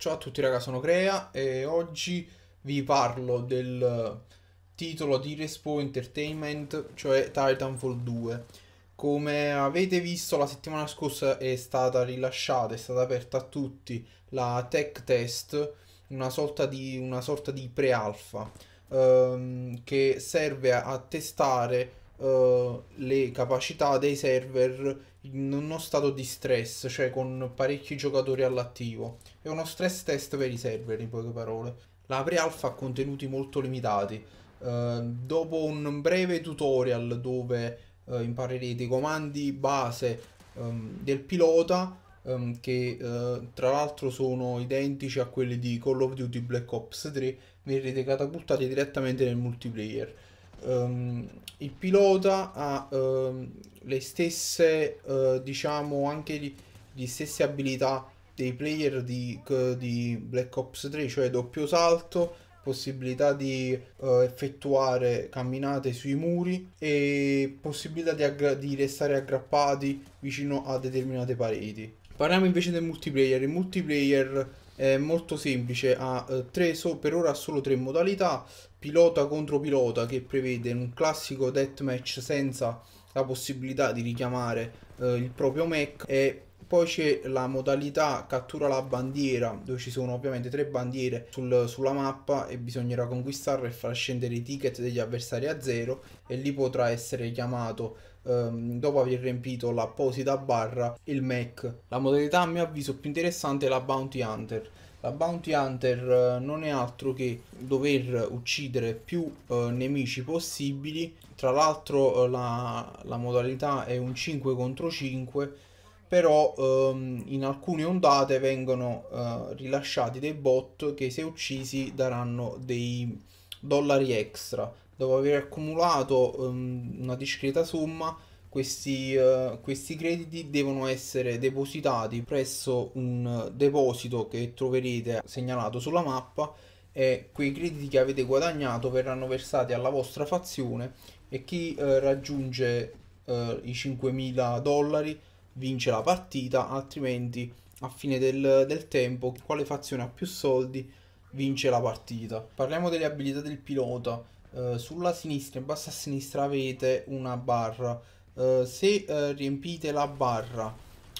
Ciao a tutti ragazzi, sono Crea e oggi vi parlo del titolo di Respo Entertainment, cioè Titanfall 2. Come avete visto la settimana scorsa è stata rilasciata, è stata aperta a tutti la tech test, una sorta di, una sorta di pre-alfa, ehm, che serve a testare eh, le capacità dei server in uno stato di stress, cioè con parecchi giocatori all'attivo. È uno stress test per i server, in poche parole. La pre-alpha ha contenuti molto limitati. Uh, dopo un breve tutorial dove uh, imparerete i comandi base um, del pilota, um, che uh, tra l'altro sono identici a quelli di Call of Duty Black Ops 3, verrete catapultati direttamente nel multiplayer. Um, il pilota ha um, le stesse, uh, diciamo, anche gli, gli, stesse abilità dei player di, di, Black Ops 3, cioè doppio salto, possibilità di uh, effettuare camminate sui muri e possibilità di, di restare aggrappati vicino a determinate pareti. Parliamo invece del multiplayer. Il multiplayer è molto semplice, ha eh, tre, so, per ora ha solo tre modalità, pilota contro pilota che prevede un classico deathmatch senza la possibilità di richiamare eh, il proprio mech e poi c'è la modalità cattura la bandiera dove ci sono ovviamente tre bandiere sul, sulla mappa e bisognerà conquistarle e far scendere i ticket degli avversari a zero e lì potrà essere chiamato ehm, dopo aver riempito l'apposita barra il Mac. La modalità a mio avviso più interessante è la Bounty Hunter. La Bounty Hunter eh, non è altro che dover uccidere più eh, nemici possibili, tra l'altro eh, la, la, modalità è un 5 contro 5, però ehm, in alcune ondate vengono eh, rilasciati dei bot che se uccisi daranno dei dollari extra. Dopo aver accumulato um, una discreta somma questi, uh, questi, crediti devono essere depositati presso un deposito che troverete segnalato sulla mappa e quei crediti che avete guadagnato verranno versati alla vostra fazione e chi uh, raggiunge uh, i 5.000 dollari vince la partita, altrimenti a fine del, del tempo quale fazione ha più soldi vince la partita. Parliamo delle abilità del pilota. Eh, sulla sinistra, in basso a sinistra avete una barra. Eh, se eh, riempite la barra,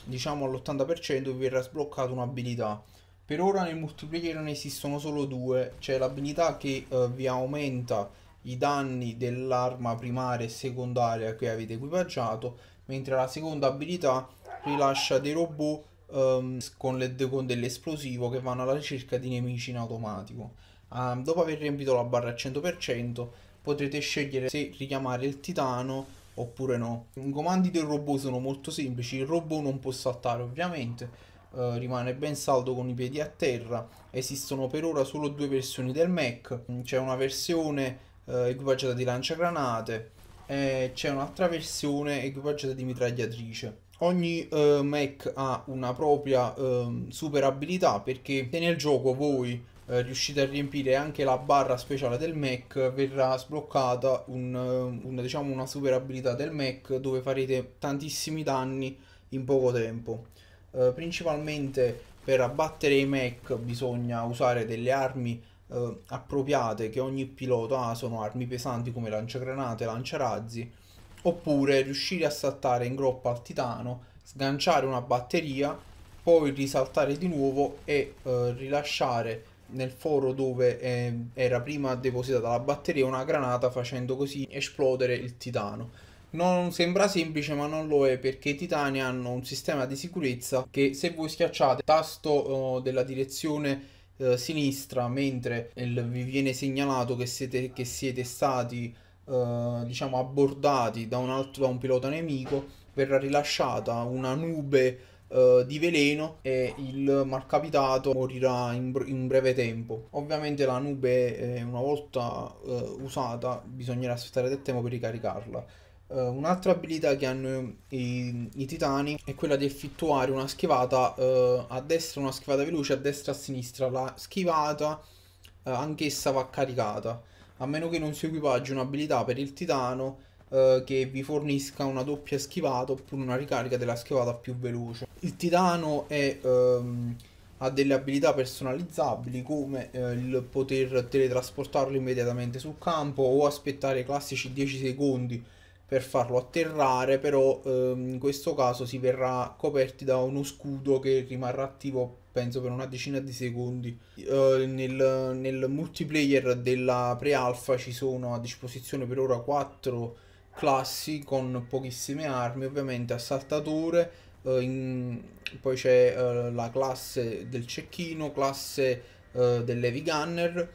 diciamo all'80%, vi verrà sbloccata un'abilità. Per ora nel multiplayer ne esistono solo due, c'è l'abilità che eh, vi aumenta i danni dell'arma primaria e secondaria che avete equipaggiato, mentre la seconda abilità rilascia dei robot um, con, le, con dell'esplosivo che vanno alla ricerca di nemici in automatico. Um, dopo aver riempito la barra al 100% potrete scegliere se richiamare il titano oppure no. I comandi del robot sono molto semplici, il robot non può saltare ovviamente, Uh, rimane ben saldo con i piedi a terra. Esistono per ora solo due versioni del Mac, mm, c'è una versione uh, equipaggiata di lanciagranate e c'è un'altra versione equipaggiata di mitragliatrice. Ogni eh, Mac ha una propria eh, super abilità perché se nel gioco voi eh, riuscite a riempire anche la barra speciale del Mac verrà sbloccata un, ehm, un, diciamo una super abilità del Mac dove farete tantissimi danni in poco tempo. Eh, principalmente per abbattere i Mac bisogna usare delle armi eh, appropriate che ogni pilota ha, sono armi pesanti come lanciagranate, lanciarazzi oppure riuscire a saltare in groppa al titano, sganciare una batteria, poi risaltare di nuovo e eh, rilasciare nel foro dove eh, era prima depositata la batteria una granata facendo così esplodere il titano. Non sembra semplice ma non lo è perché i titani hanno un sistema di sicurezza che se voi schiacciate il tasto eh, della direzione eh, sinistra mentre il, vi viene segnalato che siete, che siete stati eh, diciamo abbordati da un, altro, da un pilota nemico, verrà rilasciata una nube Uh, di veleno e il malcapitato morirà in, br- in, breve tempo. Ovviamente la nube eh, una volta uh, usata bisognerà aspettare del tempo per ricaricarla. Uh, un'altra abilità che hanno i, i, titani è quella di effettuare una schivata a destra, una schivata veloce, a destra e a sinistra. La schivata anch'essa va caricata a meno che non si equipaggi un'abilità per il titano eh, che vi fornisca una doppia schivata oppure una ricarica della schivata più veloce. Il titano è, ehm, ha delle abilità personalizzabili come eh, il poter teletrasportarlo immediatamente sul campo o aspettare i classici 10 secondi per farlo atterrare, però ehm, in questo caso si verrà coperti da uno scudo che rimarrà attivo penso per una decina di secondi. Uh, nel, nel, multiplayer della pre-alpha ci sono a disposizione per ora 4 classi con pochissime armi, ovviamente assaltatore, uh, in, poi c'è uh, la classe del cecchino, classe delle heavy gunner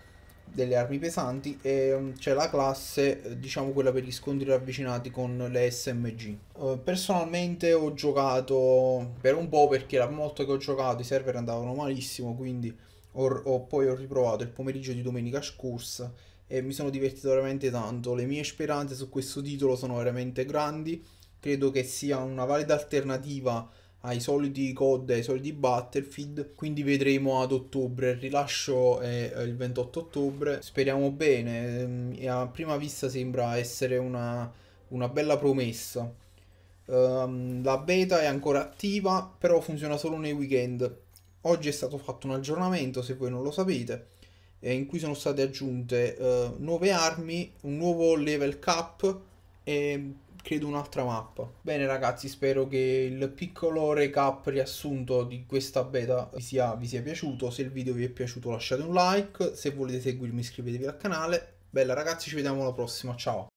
delle armi pesanti e mm, c'è la classe eh, diciamo quella per gli scontri ravvicinati con le SMG eh, personalmente ho giocato per un po' perché la volta che ho giocato i server andavano malissimo quindi ho, ho, poi ho riprovato il pomeriggio di domenica scorsa e mi sono divertito veramente tanto le mie speranze su questo titolo sono veramente grandi credo che sia una valida alternativa ai soliti COD, ai soliti Battlefield, quindi vedremo ad ottobre, il rilascio è eh, il 28 ottobre, speriamo bene, ehm, a prima vista sembra essere una, una bella promessa. Um, la beta è ancora attiva, però funziona solo nei weekend. Oggi è stato fatto un aggiornamento, se voi non lo sapete, eh, in cui sono state aggiunte eh, nuove armi, un nuovo level cap e credo un'altra mappa. Bene ragazzi, spero che il piccolo recap riassunto di questa beta vi sia, vi sia piaciuto. Se il video vi è piaciuto lasciate un like, se volete seguirmi iscrivetevi al canale. Bella ragazzi, ci vediamo alla prossima, ciao!